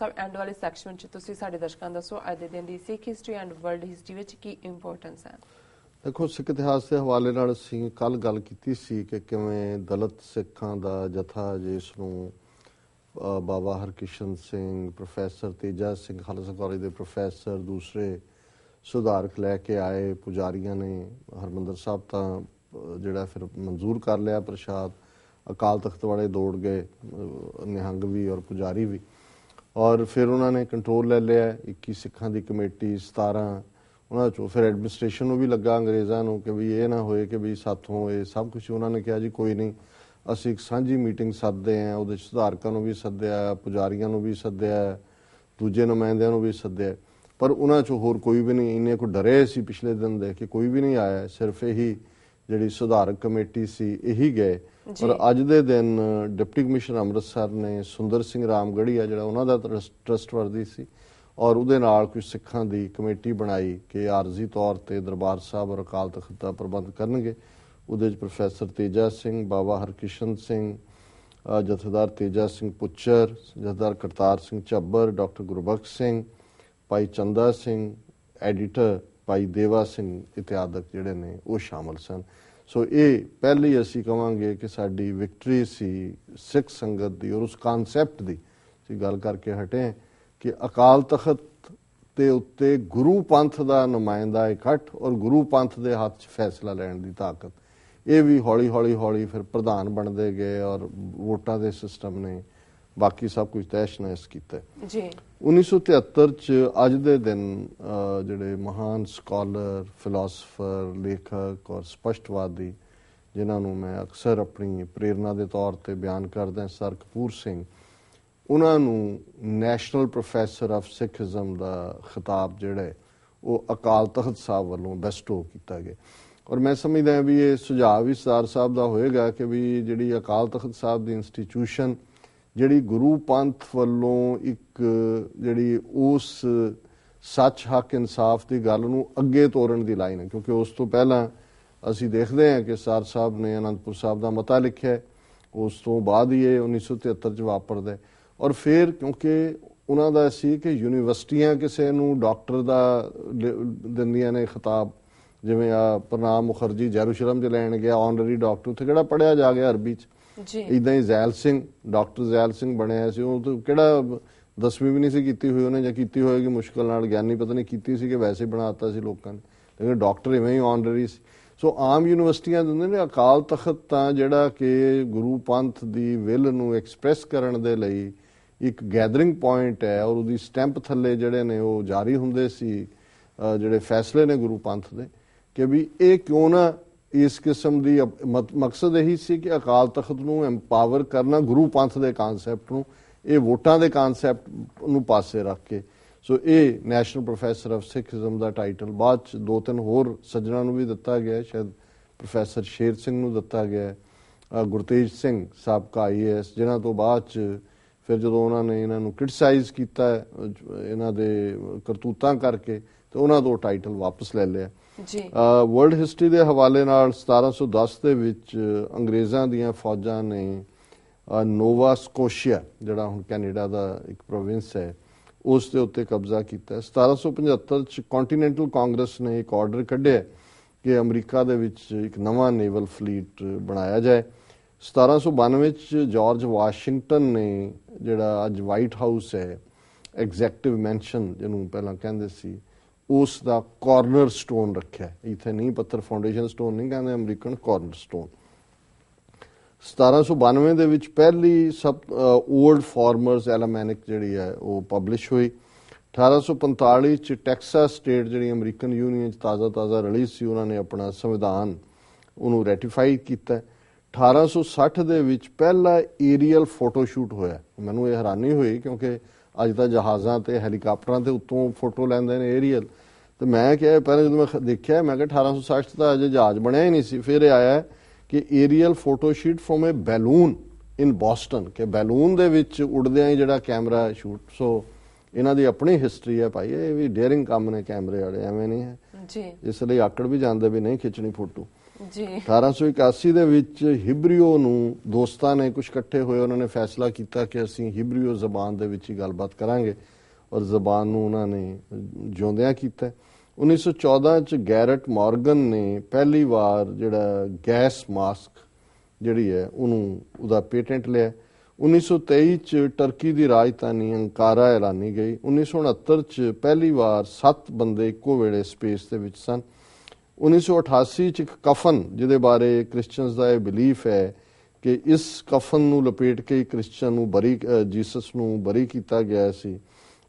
ਸਭ ਐਂਡ ਵਾਲੇ ਸੈਕਸ਼ਨ ਵਿੱਚ ਤੁਸੀਂ ਸਾਡੇ ਦਰਸ਼ਕਾਂ ਦੱਸੋ ਅੱਜ ਦੇ ਦਿਨ ਦੀ Sikh history and world history ਵਿੱਚ ਕੀ ਇੰਪੋਰਟੈਂਸ ਹੈ ਦੇਖੋ ਸਿੱਖ ਇਤਿਹਾਸ ਦੇ ਹਵਾਲੇ ਨਾਲ ਅਸੀਂ ਕੱਲ ਗੱਲ ਕੀਤੀ ਸੀ ਕਿ ਕਿਵੇਂ ਦਲਿਤ ਸਿੱਖਾਂ ਦਾ ਜਥਾ ਜਿਸ ਨੂੰ ਬਾਬਾ ਹਰਕਿਸ਼ਨ ਸਿੰਘ ਪ੍ਰੋਫੈਸਰ ਤੇਜਾ ਸਿੰਘ ਖਾਲਸਾ ਕਾਲਜ ਦੇ ਪ੍ਰੋਫੈਸਰ ਦੂਸਰੇ ਸੁਧਾਰਕ ਲੈ ਕੇ ਆਏ ਪੁਜਾਰੀਆਂ ਨੇ ਹਰਮੰਦਰ ਸਾਹਿਬ ਤਾਂ ਜਿਹੜਾ ਫਿਰ ਮਨਜ਼ੂਰ ਕਰ ਲਿਆ ਪ੍ਰਸ਼ਾਦ ਅਕਾਲ ਤਖਤ ਵਾਲੇ ਦੌੜ ਗਏ ਨਿਹੰਗ ਵੀ ਔਰ ਪੁਜਾਰੀ ਵੀ ਔਰ ਫਿਰ ਉਹਨਾਂ ਨੇ ਕੰਟਰੋਲ ਲੈ ਲਿਆ 21 ਸਿੱਖਾਂ ਦੀ ਕਮੇਟੀ 17 ਉਹਨਾਂ ਚੋਂ ਫਿਰ ਐਡਮਿਨਿਸਟ੍ਰੇਸ਼ਨ ਨੂੰ ਵੀ ਲੱਗਾ ਅੰਗਰੇਜ਼ਾਂ ਨੂੰ ਕਿ ਵੀ ਇਹ ਨਾ ਹੋਏ ਕਿ ਵੀ ਸਾਥੋਂ ਇਹ ਸਭ ਕੁਝ ਉਹਨਾਂ ਨੇ ਕਿਹਾ ਜੀ ਕੋਈ ਨਹੀਂ ਅਸੀਂ ਇੱਕ ਸਾਂਝੀ ਮੀਟਿੰਗ ਸੱਦਦੇ ਆਂ ਉਹਦੇ ਸੁਧਾਰਕਾਂ ਨੂੰ ਵੀ ਸੱਦਿਆ ਪੁਜਾਰੀਆਂ ਨੂੰ ਵੀ ਸੱਦਿਆ ਦੂਜੇ ਨੁਮਾਇੰਦਿਆਂ ਨੂੰ ਵੀ ਸੱਦਿਆ ਪਰ ਉਹਨਾਂ ਚੋਂ ਹੋਰ ਕੋਈ ਵੀ ਨਹੀਂ ਇੰਨੇ ਕੋ ਡਰੇ ਸੀ ਪਿਛਲੇ ਦਿਨ ਦੇ ਕਿ ਕੋਈ ਵੀ ਨਹੀਂ ਆਇਆ ਸਿਰਫ ਇਹੀ ਜਿਹੜੀ ਸੁਧਾਰਕ ਕਮੇਟੀ ਸੀ ਇਹੀ ਗਏ ਪਰ ਅੱਜ ਦੇ ਦਿਨ ਡਿਪਟੀ ਕਮਿਸ਼ਨਰ ਅੰਮ੍ਰਿਤਸਰ ਨੇ ਸੁੰਦਰ ਸਿੰਘ ਰਾਮਗੜੀਆ ਜਿਹੜਾ ਉਹਨਾਂ ਦਾ ਟਰਸਟ ਵਰਦੀ ਸੀ ਔਰ ਉਹਦੇ ਨਾਲ ਕੁਝ ਸਿੱਖਾਂ ਦੀ ਕਮੇਟੀ ਬਣਾਈ ਕਿ ਆਰਜ਼ੀ ਤੌਰ ਤੇ ਦਰਬਾਰ ਸਾਹਿਬ ਔਰ ਅਕਾਲ ਤਖਤ ਦਾ ਪ੍ਰਬੰਧ ਕਰਨਗੇ ਉਹਦੇ ਵਿੱਚ professor Teja Singh Baba Harkishan Singh Jathedar Teja Singh Bhuchar Jathedar Kartar Singh Chabbar doctor Gurbakhsh Singh Bhai Chanda Singh editor ਭਾਈ ਦੇਵਾ ਸਿੰਘ ਇਤਿਆਦਕ ਜਿਹੜੇ ਨੇ ਉਹ ਸ਼ਾਮਲ ਸਨ ਸੋ ਇਹ ਪਹਿਲੀ ਅਸੀਂ ਕਵਾਂਗੇ ਕਿ ਸਾਡੀ ਵਿਕਟਰੀ ਸੀ ਸਿੱਖ ਸੰਗਤ ਦੀ ਔਰ ਉਸ ਕਨਸੈਪਟ ਦੀ ਅਸੀਂ ਗੱਲ ਕਰਕੇ ਹਟੇ ਕਿ ਅਕਾਲ ਤਖਤ ਤੇ ਉੱਤੇ ਗੁਰੂ ਪੰਥ ਦਾ ਨੁਮਾਇੰਦਾ ਇਕੱਠ ਔਰ ਗੁਰੂ ਪੰਥ ਦੇ ਹੱਥ 'ਚ ਫੈਸਲਾ ਲੈਣ ਦੀ ਤਾਕਤ ਇਹ ਵੀ ਹੌਲੀ ਹੌਲੀ ਹੌਲੀ ਫਿਰ ਪ੍ਰਧਾਨ ਬਣਦੇ ਗਏ ਔਰ ਵੋਟਾਂ ਦੇ ਸਿਸਟਮ ਨੇ ਬਾਕੀ ਸਭ ਕੁਝ ਤੈਸ਼ਨੈਸ ਕੀਤਾ ਜੀ 1973 ਚ ਅੱਜ ਦੇ ਦਿਨ ਜਿਹੜੇ ਮਹਾਨ ਸਕਾਲਰ ਫਿਲਾਸਫਰ ਲੇਖਕ ਔਰ ਸਪਸ਼ਟਵਾਦੀ ਜਿਨ੍ਹਾਂ ਨੂੰ ਮੈਂ ਅਕਸਰ ਆਪਣੀ ਪ੍ਰੇਰਣਾ ਦੇ ਤੌਰ ਤੇ ਬਿਆਨ ਕਰਦਾ ਸਰ ਕਪੂਰ ਸਿੰਘ ਉਹਨਾਂ ਨੂੰ ਨੈਸ਼ਨਲ ਪ੍ਰੋਫੈਸਰ ਆਫ ਸਿੱਖੀਜ਼ਮ ਦਾ ਖਿਤਾਬ ਜਿਹੜਾ ਉਹ ਅਕਾਲ ਤਖਤ ਸਾਹਿਬ ਵੱਲੋਂ ਬੈਸਟੋ ਕੀਤਾ ਗਿਆ ਔਰ ਮੈਂ ਸਮਝਦਾ ਹਾਂ ਵੀ ਇਹ ਸੁਝਾਅ ਵੀ ਸਰ ਸਾਹਿਬ ਦਾ ਹੋਏਗਾ ਕਿ ਵੀ ਜਿਹੜੀ ਅਕਾਲ ਤਖਤ ਸਾਹਿਬ ਦੀ ਇੰਸਟੀਚਿਊਸ਼ਨ ਜਿਹੜੀ ਗੁਰੂ ਪੰਥ ਵੱਲੋਂ ਇੱਕ ਜਿਹੜੀ ਉਸ ਸੱਚ ਹੱਕ ਇਨਸਾਫ ਦੀ ਗੱਲ ਨੂੰ ਅੱਗੇ ਤੋਰਨ ਦੀ ਲਾਈਨ ਹੈ ਕਿਉਂਕਿ ਉਸ ਤੋਂ ਪਹਿਲਾਂ ਅਸੀਂ ਦੇਖਦੇ ਹਾਂ ਕਿ ਸਰ ਸਾਹਿਬ ਨੇ ਅਨੰਦਪੁਰ ਸਾਹਿਬ ਦਾ ਮਤਾ ਲਿਖਿਆ ਉਸ ਤੋਂ ਬਾਅਦ ਹੀ ਇਹ 1973 ਚ ਵਾਪਰਦਾ ਔਰ ਫਿਰ ਕਿਉਂਕਿ ਉਹਨਾਂ ਦਾ ਸੀ ਕਿ ਯੂਨੀਵਰਸਿਟੀਆਂ ਕਿਸੇ ਨੂੰ ਡਾਕਟਰ ਦਾ ਦਿੰਦੀਆਂ ਨੇ ਖਿਤਾਬ ਜਿਵੇਂ ਆ ਪ੍ਰਣਾਮ ਮੁਖਰਜੀ ਜੈਰੂਸ਼ਲਮ ਦੇ ਲੈਣ ਗਿਆ ਆਨਰੀ ਡਾਕਟਰ ਉੱਥੇ ਕਿਹੜਾ ਪੜਿਆ ਜਾ ਗਿਆ ਅਰਬੀ ਚ ਜੀ ਇਦਾਂ ਹੀ ਜ਼ੈਲ ਸਿੰਘ ਡਾਕਟਰ ਜ਼ੈਲ ਸਿੰਘ ਬਣਿਆ ਸੀ ਉਹ ਤਾਂ ਕਿਹੜਾ 10ਵੀਂ ਵੀ ਨਹੀਂ ਸੀ ਕੀਤੀ ਹੋਈ ਉਹਨੇ ਜਾਂ ਕੀਤੀ ਹੋਏਗੀ ਮੁਸ਼ਕਲ ਨਾਲ ਗਿਆਨੀ ਪਤਾ ਨਹੀਂ ਕੀਤੀ ਸੀ ਕਿ ਵੈਸੇ ਬਣਾਤਾ ਸੀ ਲੋਕਾਂ ਨੇ ਲੇਕਿਨ ਡਾਕਟਰ ਇਵੇਂ ਹੀ ਆਨਰਰੀ ਸੀ ਸੋ ਆਮ ਯੂਨੀਵਰਸਿਟੀਆਂ ਦਿੰਦੇ ਨੇ ਅਕਾਲ ਤਖਤ ਤਾਂ ਜਿਹੜਾ ਕਿ ਗੁਰੂ ਪੰਥ ਦੀ ਵਿਲ ਨੂੰ ਐਕਸਪ੍ਰੈਸ ਕਰਨ ਦੇ ਲਈ ਇੱਕ ਗੈਦਰਿੰਗ ਪੁਆਇੰਟ ਹੈ ਔਰ ਉਹਦੀ ਸਟੈਂਪ ਥੱਲੇ ਜਿਹੜੇ ਨੇ ਉਹ ਜਾਰੀ ਹੁੰਦੇ ਸੀ ਜਿਹੜੇ ਫੈਸਲੇ ਨੇ ਗੁਰੂ ਪੰਥ ਦੇ ਕਿ ਵੀ ਇਹ ਕਿਉਂ ਨਾ ਇਸ ਕਿਸਮ ਦੀ ਮਕਸਦ ਇਹੀ ਸੀ ਕਿ ਅਕਾਲ ਤਖਤ ਨੂੰ ਐਮਪਾਵਰ ਕਰਨਾ ਗੁਰੂ ਪੰਥ ਦੇ ਕਨਸੈਪਟ ਨੂੰ ਇਹ ਵੋਟਾਂ ਦੇ ਕਨਸੈਪਟ ਨੂੰ ਪਾਸੇ ਰੱਖ ਕੇ ਸੋ ਇਹ ਨੈਸ਼ਨਲ ਪ੍ਰੋਫੈਸਰ ਆਫ ਸਿੱਖੀਜ਼ਮ ਦਾ ਟਾਈਟਲ ਬਾਅਦ ਚ ਦੋ ਤਿੰਨ ਹੋਰ ਸੱਜਣਾ ਨੂੰ ਵੀ ਦਿੱਤਾ ਗਿਆ ਸ਼ਾਇਦ ਪ੍ਰੋਫੈਸਰ ਸ਼ੇਰ ਸਿੰਘ ਨੂੰ ਦਿੱਤਾ ਗਿਆ ਗੁਰਤੇਜ ਸਿੰਘ ਸਾਬਕਾ ਆਈਐਸ ਜਿਨ੍ਹਾਂ ਤੋਂ ਬਾਅਦ ਚ ਫਿਰ ਜਦੋਂ ਉਹਨਾਂ ਨੇ ਇਹਨਾਂ ਨੂੰ ਕ੍ਰਿਟਿਸਾਈਜ਼ ਕੀਤਾ ਇਹਨਾਂ ਦੇ ਕਰਤੂਤਾਂ ਕਰਕੇ ਤੇ ਉਹਨਾਂ ਦੋ ਟਾਈਟਲ ਵਾਪਸ ਲੈ ਲਿਆ ਜੀ ਵਰਲਡ ਹਿਸਟਰੀ ਦੇ ਹਵਾਲੇ ਨਾਲ 1710 ਦੇ ਵਿੱਚ ਅੰਗਰੇਜ਼ਾਂ ਦੀਆਂ ਫੌਜਾਂ ਨੇ ਨੋਵਾ ਸਕੋਸ਼ੀਆ ਜਿਹੜਾ ਹੁਣ ਕੈਨੇਡਾ ਦਾ ਇੱਕ ਪ੍ਰੋਵਿੰਸ ਹੈ ਉਸ ਦੇ ਉੱਤੇ ਕਬਜ਼ਾ ਕੀਤਾ 1775 ਚ ਕੰਟੀਨੈਂਟਲ ਕਾਂਗਰਸ ਨੇ ਇੱਕ ਆਰਡਰ ਕੱਢਿਆ ਕਿ ਅਮਰੀਕਾ ਦੇ ਵਿੱਚ ਇੱਕ ਨਵਾਂ ਨੇਵਲ ਫਲੀਟ ਬਣਾਇਆ ਜਾਏ 1792 ਚ ਜਾਰਜ ਵਾਸ਼ਿੰਗਟਨ ਨੇ ਜਿਹੜਾ ਅੱਜ ਵਾਈਟ ਹਾਊਸ ਹੈ ਐਗਜ਼ੈਕਟਿਵ ਮੈਂਸ਼ਨ ਜਿਹਨੂੰ ਪਹਿਲਾਂ ਕਹਿੰਦੇ ਸੀ ਉਸ ਦਾ ਕਾਰਨਰ ਸਟੋਨ ਰੱਖਿਆ ਇੱਥੇ ਨਹੀਂ ਪੱਥਰ ਫਾਊਂਡੇਸ਼ਨ ਸਟੋਨ ਨਹੀਂ ਕਹਿੰਦੇ ਅਮਰੀਕਨ ਕਾਰਨਰ ਸਟੋਨ 1792 ਦੇ ਵਿੱਚ ਪਹਿਲੀ ਸਭ 올ਡ ਫਾਰਮਰਸ ਐਲਮੈਨਿਕ ਜਿਹੜੀ ਹੈ ਉਹ ਪਬਲਿਸ਼ ਹੋਈ 1845 ਚ ਟੈਕਸਾਸ ਸਟੇਟ ਜਿਹੜੀ ਅਮਰੀਕਨ ਯੂਨੀਅਨ ਚ ਤਾਜ਼ਾ-ਤਾਜ਼ਾ ਰਿਲੀਜ਼ ਸੀ ਉਹਨਾਂ ਨੇ ਆਪਣਾ ਸੰਵਿਧਾਨ ਉਹਨੂੰ ਰੈਟੀਫਾਈ ਕੀਤਾ 1860 ਦੇ ਵਿੱਚ ਪਹਿਲਾ ਏਰੀਅਲ ਫੋਟੋ ਸ਼ੂਟ ਹੋਇਆ ਮੈਨੂੰ ਇਹ ਹੈਰਾਨੀ ਹੋਈ ਕਿਉਂਕਿ ਅੱਜ ਤਾਂ ਜਹਾਜ਼ਾਂ ਤੇ ਹੈਲੀਕਾਪਟਰਾਂ ਤੇ ਉੱਤੋਂ ਫੋਟੋ ਲੈਂਦੇ ਨੇ ਏਰੀਅਲ ਤੇ ਮੈਂ ਕਿਹਾ ਪਹਿਲਾਂ ਜਦੋਂ ਮੈਂ ਦੇਖਿਆ ਮੈਂ ਕਿ 1860 ਤਾਂ ਅਜੇ ਜਹਾਜ਼ ਬਣਿਆ ਹੀ ਨਹੀਂ ਸੀ ਫਿਰ ਆਇਆ ਕਿ aerial photo sheet from a balloon in Boston ਕਿ ਬੈਲੂਨ ਦੇ ਵਿੱਚ ਉੱਡਦਿਆਂ ਹੀ ਜਿਹੜਾ ਕੈਮਰਾ ਸ਼ੂਟ ਸੋ ਇਹਨਾਂ ਦੀ ਆਪਣੀ ਹਿਸਟਰੀ ਹੈ ਭਾਈ ਇਹ ਵੀ ਡੇਅਰਿੰਗ ਕੰਮ ਨੇ ਕੈਮਰੇ ਵਾਲੇ ਐਵੇਂ ਨਹੀਂ ਹੈ ਜੀ ਇਸ ਲਈ ਆਕੜ ਵੀ ਜਾਂਦੇ ਵੀ ਨਹੀਂ ਖਿੱਚਣੀ ਫੋਟੋ ਜੀ 1881 ਦੇ ਵਿੱਚ ਹਿਬਰੀਓ ਨੂੰ ਦੋਸਤਾਂ ਨੇ ਕੁਝ ਇਕੱਠੇ ਹੋਏ ਉਹਨਾਂ ਨੇ ਫੈਸਲਾ ਕੀਤਾ ਕਿ ਅਸੀਂ ਹਿਬਰੀਓ ਜ਼ਬਾਨ ਦੇ ਵਿੱਚ ਹੀ ਗੱਲਬਾਤ ਕਰਾਂਗੇ ਔਰ ਜ਼ਬਾਨ ਨੂੰ ਉਹਨਾਂ ਨੇ ਜਿਉਂਦਿਆਂ ਕੀਤਾ 1914 ਚ ਗੈਰਟ ਮਾਰਗਨ ਨੇ ਪਹਿਲੀ ਵਾਰ ਜਿਹੜਾ ਗੈਸ ਮਾਸਕ ਜਿਹੜੀ ਹੈ ਉਹਨੂੰ ਉਹਦਾ ਪੇਟੈਂਟ ਲਿਆ 1923 ਚ ਟਰਕੀ ਦੀ ਰਾਜਧਾਨੀ ਅੰਕਾਰਾ ਐਲਾਨੀ ਗਈ 1969 ਚ ਪਹਿਲੀ ਵਾਰ 7 ਬੰਦੇ ਇੱਕੋ ਵੇਲੇ ਸਪੇਸ ਦੇ ਵਿੱਚ ਸਨ 1988 ਚ ਇੱਕ ਕਫਨ ਜਿਹਦੇ ਬਾਰੇ ਕ੍ਰਿਸਚੀਅਨਸ ਦਾ ਇਹ ਬਲੀਫ ਹੈ ਕਿ ਇਸ ਕਫਨ ਨੂੰ ਲਪੇਟ ਕੇ ਕ੍ਰਿਸਚੀਅਨ ਨੂੰ ਬਰੀ ਜੀਸਸ ਨੂੰ ਬਰੀ ਕੀਤਾ ਗਿਆ ਸੀ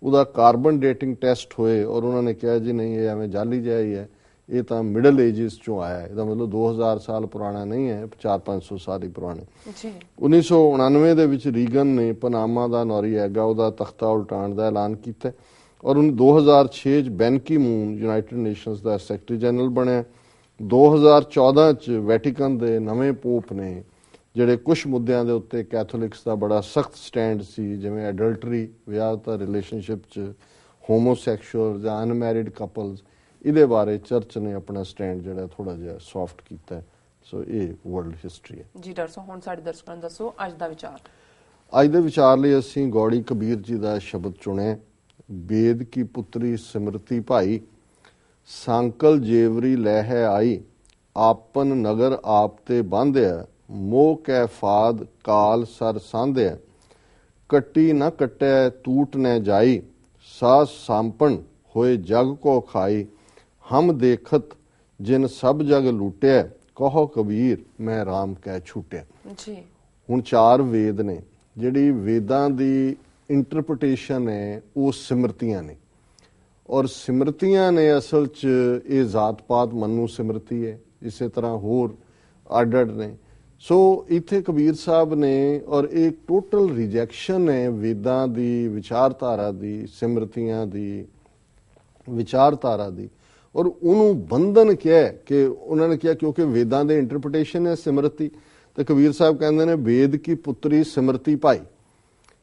ਉਹਦਾ ਕਾਰਬਨ ਡੇਟਿੰਗ ਟੈਸਟ ਹੋਏ ਔਰ ਉਹਨਾਂ ਨੇ ਕਿਹਾ ਜੀ ਨਹੀਂ ਇਹ ਐਵੇਂ ਜਾਲੀ ਜਾਈ ਹੈ ਇਹ ਤਾਂ ਮਿਡਲ ਏਜਸ ਚੋਂ ਆਇਆ ਹੈ ਇਹਦਾ ਮਤਲਬ 2000 ਸਾਲ ਪੁਰਾਣਾ ਨਹੀਂ ਹੈ 4-500 ਸਾਲ ਹੀ ਪੁਰਾਣਾ ਜੀ 1999 ਦੇ ਵਿੱਚ ਰੀਗਨ ਨੇ ਪਨਾਮਾ ਦਾ ਨੌਰੀਐਗਾ ਉਹਦਾ ਤਖਤਾ ਉਲਟਾਣ ਦਾ ਐਲਾਨ ਕੀਤਾ ਔਰ ਉਹਨੇ 2006 ਚ Ban Ki Moon United Nations ਦਾ ਸੈਕਟਰੀ ਜਨਰਲ ਬਣਿਆ 2014 ਚ ਵੈਟੀਕਨ ਦੇ ਨਵੇਂ ਪੋਪ ਨੇ ਜਿਹੜੇ ਕੁਝ ਮੁੱਦਿਆਂ ਦੇ ਉੱਤੇ ਕੈਥੋਲਿਕਸ ਦਾ ਬੜਾ ਸਖਤ ਸਟੈਂਡ ਸੀ ਜਿਵੇਂ ਐਡਲਟਰੀ ਵਿਆਹ ਦਾ ਰਿਲੇਸ਼ਨਸ਼ਿਪ ਚ ਹੋਮੋਸੈਕਸ਼ੂਅਲ ਜਾਂ ਅਨਮੈਰਿਡ ਕਪਲਸ ਇਹਦੇ ਬਾਰੇ ਚਰਚ ਨੇ ਆਪਣਾ ਸਟੈਂਡ ਜਿਹੜਾ ਥੋੜਾ ਜਿਹਾ ਸੌਫਟ ਕੀਤਾ ਸੋ ਇਹ ਵਰਲਡ ਹਿਸਟਰੀ ਹੈ ਜੀ ਡਾਕਟਰ ਹੁਣ ਸਾਡੇ ਦਰਸ਼ਕਾਂ ਨੂੰ ਦੱਸੋ ਅੱਜ ਦਾ ਵਿਚਾਰ ਅੱਜ ਦੇ ਵਿਚਾਰ ਲਈ ਅਸੀਂ ਗੌੜੀ ਕਬੀਰ ਜੀ ਦਾ ਸ਼ਬਦ ਚੁਣਿਆ वेद ਕੀ ਪੁੱਤਰੀ ਸਿਮਰਤੀ ਭਾਈ ਸੰਕਲ ਜੇਵਰੀ ਲੈ ਹੈ ਆਈ ਆਪਨ ਨਗਰ ਆਪ ਤੇ ਬੰਧਿਆ ਮੋਹ ਕੈ ਫਾਦ ਕਾਲ ਸਰ ਸੰਧਿਆ ਕੱਟੀ ਨਾ ਕਟੈ ਟੂਟ ਨੈ ਜਾਈ ਸਾ ਸੰਪਣ ਹੋਏ ਜਗ ਕੋ ਖਾਈ ਹਮ ਦੇਖਤ ਜਿਨ ਸਭ ਜਗ ਲੂਟਿਆ ਕਹੋ ਕਬੀਰ ਮੈਂ RAM ਕਹਿ ਛੂਟਿਆ ਜੀ ਹੁਣ ਚਾਰ ਵੇਦ ਨੇ ਜਿਹੜੀ ਵੇਦਾਂ ਦੀ ਇੰਟਰਪ੍ਰੀਟੇਸ਼ਨ ਹੈ ਉਹ ਸਿਮਰਤੀਆਂ ਨੇ ਔਰ ਸਿਮਰਤੀਆਂ ਨੇ ਅਸਲ 'ਚ ਇਹ ਜ਼ਾਤ ਪਾਤ ਮਨੂ ਸਿਮਰਤੀ ਹੈ ਇਸੇ ਤਰ੍ਹਾਂ ਹੋਰ ਆਰਡਰ ਨੇ ਸੋ ਇਥੇ ਕਬੀਰ ਸਾਹਿਬ ਨੇ ਔਰ ਇਹ ਟੋਟਲ ਰਿਜੈਕਸ਼ਨ ਹੈ ਵੇਦਾਂ ਦੀ ਵਿਚਾਰਧਾਰਾ ਦੀ ਸਿਮਰਤੀਆਂ ਦੀ ਵਿਚਾਰਧਾਰਾ ਦੀ ਔਰ ਉਹਨੂੰ ਬੰਧਨ ਕਿਹਾ ਕਿ ਉਹਨਾਂ ਨੇ ਕਿਹਾ ਕਿਉਂਕਿ ਵੇਦਾਂ ਦੇ ਇੰਟਰਪ੍ਰੀਟੇਸ਼ਨ ਹੈ ਸਿਮਰਤੀ ਤੇ ਕਬੀਰ ਸਾਹਿਬ ਕਹਿੰਦੇ ਨੇ ਵੇਦ ਕੀ ਪੁੱਤਰੀ ਸਿਮਰਤੀ ਭਾਈ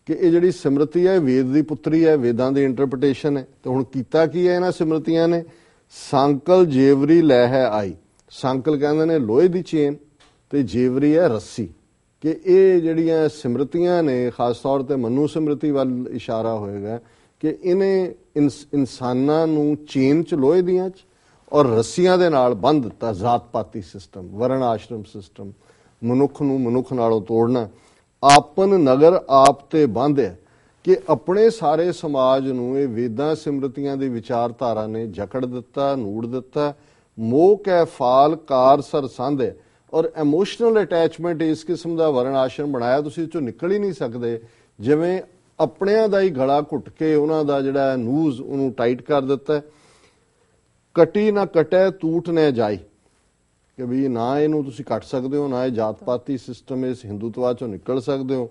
ਕਿ ਇਹ ਜਿਹੜੀ ਸਿਮਰਤੀ ਹੈ ਵੇਦ ਦੀ ਪੁੱਤਰੀ ਹੈ ਵੇਦਾਂ ਦੀ ਇੰਟਰਪ੍ਰੀਟੇਸ਼ਨ ਹੈ ਤੇ ਹੁਣ ਕੀਤਾ ਕੀ ਹੈ ਇਹਨਾਂ ਸਿਮਰਤੀਆਂ ਨੇ ਸੰਕਲ ਜੇਵਰੀ ਲੈ ਹੈ ਆਈ ਸੰਕਲ ਕਹਿੰਦੇ ਨੇ ਲੋਹੇ ਦੀ ਚੇਨ ਤੇ ਜੇਵਰੀ ਹੈ ਰੱਸੀ ਕਿ ਇਹ ਜਿਹੜੀਆਂ ਸਿਮਰਤੀਆਂ ਨੇ ਖਾਸ ਤੌਰ ਤੇ ਮਨੂ ਸਿਮਰਤੀ ਵੱਲ ਇਸ਼ਾਰਾ ਹੋਏਗਾ ਕਿ ਇਹਨੇ ਇਨਸਾਨਾਂ ਨੂੰ ਚੇਨ ਚ ਲੋਹੇ ਦੀਆਂ ਚ ਔਰ ਰੱਸੀਆਂ ਦੇ ਨਾਲ ਬੰਦ ਦਿੱਤਾ ਜਾਤ ਪਾਤੀ ਸਿਸਟਮ ਵਰਣ ਆਸ਼ਰਮ ਸਿਸਟਮ ਮਨੁੱਖ ਨੂੰ ਮਨੁੱਖ ਨਾਲੋਂ ਤੋੜਨਾ ਆਪਨ ਨਗਰ ਆਪ ਤੇ ਬੰਧਿਆ ਕਿ ਆਪਣੇ ਸਾਰੇ ਸਮਾਜ ਨੂੰ ਇਹ ਵੇਦਾਂ ਸਿਮਰਤੀਆਂ ਦੇ ਵਿਚਾਰਧਾਰਾ ਨੇ ਜਕੜ ਦਿੱਤਾ ਨੂੜ ਦਿੱਤਾ ਮੋਹ ਕੈ ਫਾਲ ਕਾਰ ਸਰਸੰਦ ਔਰ ਇਮੋਸ਼ਨਲ ਅਟੈਚਮੈਂਟ ਇਸ ਕਿਸਮ ਦਾ ਵਰਣ ਆਸ਼ਰਮ ਬਣਾਇਆ ਤੁਸੀਂ ਚੋਂ ਨਿਕਲ ਹੀ ਨਹੀਂ ਸਕਦੇ ਜਿਵੇਂ ਆਪਣਿਆਂ ਦਾ ਹੀ ਗਲਾ ਘੁੱਟ ਕੇ ਉਹਨਾਂ ਦਾ ਜਿਹੜਾ ਨੂਜ਼ ਉਹਨੂੰ ਟਾਈਟ ਕਰ ਦਿੱਤਾ ਕਟੀ ਨਾ ਕਟੇ ਟੂਟ ਨਾ ਜਾਈ ਕਿ ਵੀ ਨਾ ਇਹਨੂੰ ਤੁਸੀਂ ਕੱਟ ਸਕਦੇ ਹੋ ਨਾ ਇਹ ਜਾਤ ਪਾਤੀ ਸਿਸਟਮ ਇਸ ਹਿੰਦੂਤਵਾ ਚੋਂ ਨਿਕਲ ਸਕਦੇ ਹੋ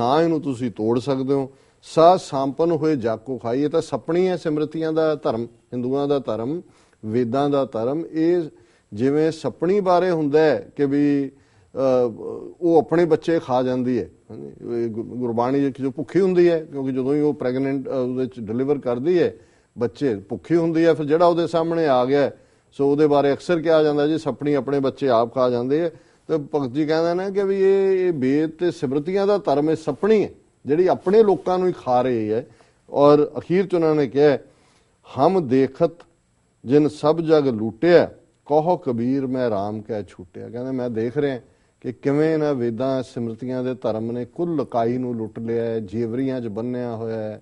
ਨਾ ਇਹਨੂੰ ਤੁਸੀਂ ਤੋੜ ਸਕਦੇ ਹੋ ਸਾ ਸੰਪਨ ਹੋਏ ਜਾਕੋ ਖਾਈ ਇਹ ਤਾਂ ਸਪਣੀ ਹੈ ਸਿਮਰਤੀਆਂ ਦਾ ਧਰਮ ਹਿੰਦੂਆਂ ਦਾ ਧਰਮ ਵੇਦਾਂ ਦਾ ਧਰਮ ਇਹ ਜਿਵੇਂ ਸਪਣੀ ਬਾਰੇ ਹੁੰਦਾ ਹੈ ਕਿ ਵੀ ਉਹ ਆਪਣੇ ਬੱਚੇ ਖਾ ਜਾਂਦੀ ਹੈ ਗੁਰਬਾਣੀ ਜੋ ਭੁੱਖੀ ਹੁੰਦੀ ਹੈ ਕਿਉਂਕਿ ਜਦੋਂ ਹੀ ਉਹ ਪ੍ਰੈਗਨੈਂਟ ਉਹਦੇ ਵਿੱਚ ਡਿਲੀਵਰ ਕਰਦੀ ਹੈ ਬੱਚੇ ਭੁੱਖੀ ਹੁੰਦੀ ਹੈ ਫਿਰ ਜਿਹੜਾ ਉਹਦੇ ਸਾਹਮਣੇ ਆ ਗਿਆ ਸੋ ਉਹਦੇ ਬਾਰੇ ਅਕਸਰ ਕਿਹਾ ਜਾਂਦਾ ਜੀ ਸਪਣੀ ਆਪਣੇ ਬੱਚੇ ਆਪ ਖਾ ਜਾਂਦੇ ਆ ਤੇ ਭਗਤ ਜੀ ਕਹਿੰਦੇ ਨੇ ਕਿ ਵੀ ਇਹ ਇਹ ਬੇਦ ਤੇ ਸਿਮਰਤੀਆਂ ਦਾ ਧਰਮ ਇਹ ਸਪਣੀ ਹੈ ਜਿਹੜੀ ਆਪਣੇ ਲੋਕਾਂ ਨੂੰ ਹੀ ਖਾ ਰਹੀ ਹੈ ਔਰ ਅਖੀਰ ਚ ਉਹਨਾਂ ਨੇ ਕਿਹਾ ਹਮ ਦੇਖਤ ਜਿਨ ਸਭ ਜਗ ਲੂਟਿਆ ਕਹੋ ਕਬੀਰ ਮੈਂ ਰਾਮ ਕਹਿ ਛੁੱਟਿਆ ਕਹਿੰਦਾ ਮੈਂ ਦੇਖ ਰਿਹਾ ਕਿ ਕਿਵੇਂ ਨਾ ਵੇਦਾਂ ਸਿਮਰਤੀਆਂ ਦੇ ਧਰਮ ਨੇ ਕੁੱਲ ਲਕਾਈ ਨੂੰ ਲੁੱਟ ਲਿਆ ਜੀਵਰੀਆਂ 'ਚ ਬੰਨਿਆ ਹੋਇਆ ਹੈ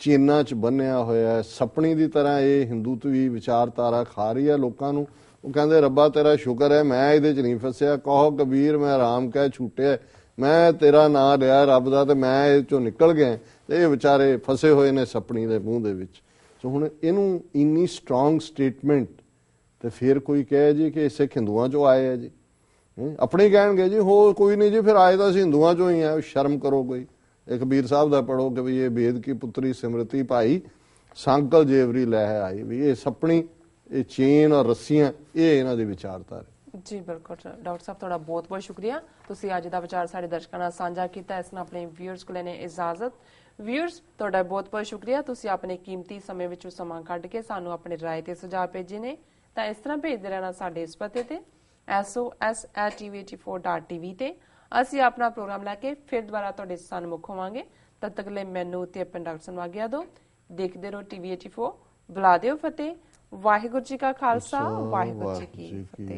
ਚੀਨਾ 'ਚ ਬੰਨਿਆ ਹੋਇਆ ਸਪਣੀ ਦੀ ਤਰ੍ਹਾਂ ਇਹ ਹਿੰਦੂਤਵੀ ਵਿਚਾਰਤਾਰਾ ਖਾ ਰਹੀ ਹੈ ਲੋਕਾਂ ਨੂੰ ਉਹ ਕਹਿੰਦੇ ਰੱਬਾ ਤੇਰਾ ਸ਼ੁਕਰ ਹੈ ਮੈਂ ਇਹਦੇ 'ਚ ਨਹੀਂ ਫਸਿਆ ਕਹੋ ਕਬੀਰ ਮੈਂ ਆਰਾਮ ਕਹਿ ਛੁੱਟਿਆ ਮੈਂ ਤੇਰਾ ਨਾਂ ਲਿਆ ਰੱਬ ਦਾ ਤੇ ਮੈਂ ਇਹ 'ਚੋਂ ਨਿਕਲ ਗਿਆ ਤੇ ਇਹ ਵਿਚਾਰੇ ਫਸੇ ਹੋਏ ਨੇ ਸਪਣੀ ਦੇ ਮੂੰਹ ਦੇ ਵਿੱਚ ਸੋ ਹੁਣ ਇਹਨੂੰ ਇੰਨੀ ਸਟਰੋਂਗ ਸਟੇਟਮੈਂਟ ਤੇ ਫਿਰ ਕੋਈ ਕਹੇ ਜੀ ਕਿ ਇਸੇ ਹਿੰਦੂਆਂ 'ਚੋਂ ਆਏ ਹੈ ਜੀ ਆਪਣੇ ਕਹਿਣਗੇ ਜੀ ਹੋ ਕੋਈ ਨਹੀਂ ਜੀ ਫਿਰ ਆਏ ਤਾਂ ਅਸੀਂ ਹਿੰਦੂਆਂ 'ਚੋਂ ਹੀ ਆ ਸ਼ਰਮ ਕਰੋ ਕੋਈ ਕਬੀਰ ਸਾਹਿਬ ਦਾ ਪੜੋ ਕਿ ਵੀ ਇਹ ਵੇਦ ਕੀ ਪੁੱਤਰੀ ਸਿਮਰਤੀ ਭਾਈ ਸੰਕਲ ਜੇਵਰੀ ਲੈ ਆਈ ਵੀ ਇਹ ਸਪਣੀ ਇਹ ਚੇਨ ਔਰ ਰੱਸੀਆਂ ਇਹ ਇਹਨਾਂ ਦੇ ਵਿਚਾਰਧਾਰੇ ਜੀ ਬਿਲਕੁਲ ਡਾਕਟਰ ਸਾਹਿਬ ਤੁਹਾਡਾ ਬਹੁਤ ਬਹੁਤ ਸ਼ੁਕਰੀਆ ਤੁਸੀਂ ਅੱਜ ਦਾ ਵਿਚਾਰ ਸਾਡੇ ਦਰਸ਼ਕਾਂ ਨਾਲ ਸਾਂਝਾ ਕੀਤਾ ਇਸ ਨਾਲ ਆਪਣੇ ਵਿਊਅਰਸ ਕੋਲ ਨੇ ਇਜਾਜ਼ਤ ਵਿਊਅਰਸ ਤੁਹਾਡਾ ਬਹੁਤ ਬਹੁਤ ਸ਼ੁਕਰੀਆ ਤੁਸੀਂ ਆਪਣੇ ਕੀਮਤੀ ਸਮੇਂ ਵਿੱਚੋਂ ਸਮਾਂ ਕੱਢ ਕੇ ਸਾਨੂੰ ਆਪਣੇ ਰਾਏ ਤੇ ਸੁਝਾਅ ਭੇਜੇ ਨੇ ਤਾਂ ਇਸ ਤਰ੍ਹਾਂ ਭੇਜਦੇ ਰਹਿਣਾ ਸਾਡੇ ਇਸ ਪਤੇ ਤੇ sosh@tv84.tv ਤੇ ਅਸੀਂ ਆਪਣਾ ਪ੍ਰੋਗਰਾਮ ਲੈ ਕੇ ਫਿਰ ਦੁਬਾਰਾ ਤੁਹਾਡੇ ਸਨਮੁਖ ਹੋਵਾਂਗੇ ਤਦ ਤੱਕ ਲਈ ਮੈਨੂੰ ਤੇ ਆਪਣੇ ਡਾਕਟਰ ਸੰਵਾਗਿਆ ਦੋ ਦੇਖਦੇ ਰਹੋ ਟੀਵੀ 84 ਬੁਲਾ ਦਿਓ ਫਤਿਹ ਵਾਹਿਗੁਰੂ ਜੀ ਕਾ ਖਾਲਸਾ ਵਾਹਿਗੁਰੂ ਜੀ ਕੀ ਫਤਿਹ